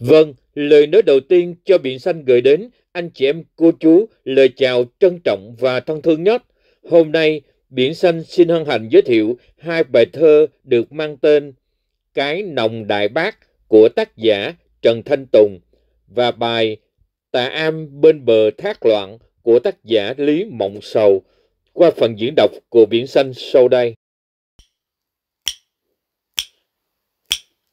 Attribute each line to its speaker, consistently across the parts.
Speaker 1: Vâng, lời nói đầu tiên cho biển xanh gửi đến anh chị em cô chú lời chào trân trọng và thân thương nhất. Hôm nay, Biển Xanh xin hân hạnh giới thiệu hai bài thơ được mang tên Cái nồng đại bác của tác giả Trần Thanh Tùng và bài Tà am bên bờ thác loạn của tác giả Lý Mộng Sầu qua phần diễn đọc của Biển Xanh sau đây.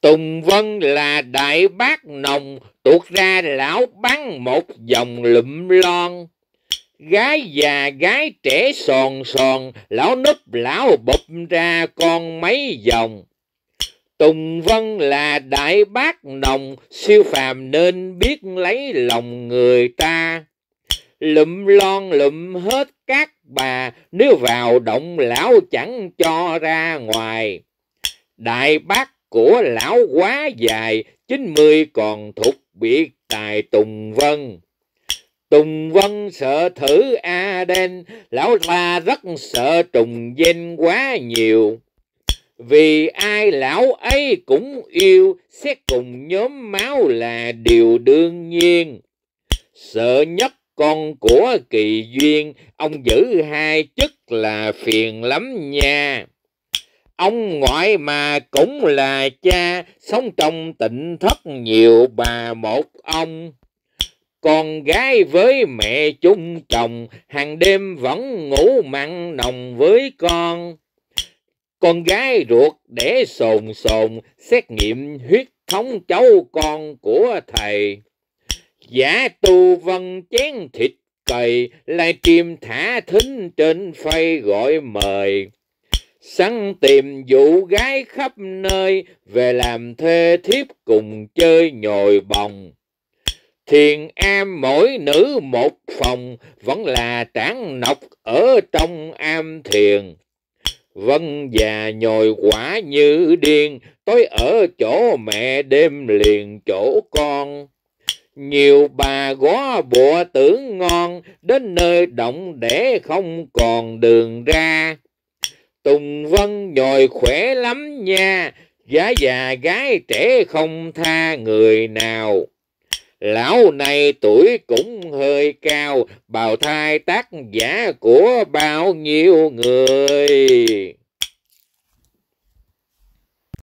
Speaker 1: Tùng Vân là đại bác nồng, tuột ra lão bắn một dòng lụm lon. Gái già gái trẻ sòn sòn, lão núp lão bụp ra con mấy dòng. Tùng Vân là đại bác nồng, siêu phàm nên biết lấy lòng người ta. Lụm lon lụm hết các bà, nếu vào động lão chẳng cho ra ngoài. Đại bác của lão quá dài, chín mươi còn thuộc biệt tài Tùng Vân. Tùng Vân sợ thử A Đen, lão ta rất sợ trùng danh quá nhiều. Vì ai lão ấy cũng yêu, xét cùng nhóm máu là điều đương nhiên. Sợ nhất con của kỳ duyên, ông giữ hai chức là phiền lắm nha. Ông ngoại mà cũng là cha, sống trong tịnh thất nhiều bà một ông. Con gái với mẹ chung chồng, hàng đêm vẫn ngủ mặn nồng với con. Con gái ruột để sồn sồn, xét nghiệm huyết thống cháu con của thầy. Giả tu vân chén thịt cầy, lại chim thả thính trên phay gọi mời săn tìm vụ gái khắp nơi về làm thê thiếp cùng chơi nhồi bồng thiền am mỗi nữ một phòng vẫn là tráng nọc ở trong am thiền vân già nhồi quả như điên tối ở chỗ mẹ đêm liền chỗ con nhiều bà gó bụa tưởng ngon đến nơi động để không còn đường ra Tùng Vân nhồi khỏe lắm nha, gái già gái trẻ không tha người nào. Lão này tuổi cũng hơi cao, bào thai tác giả của bao nhiêu người.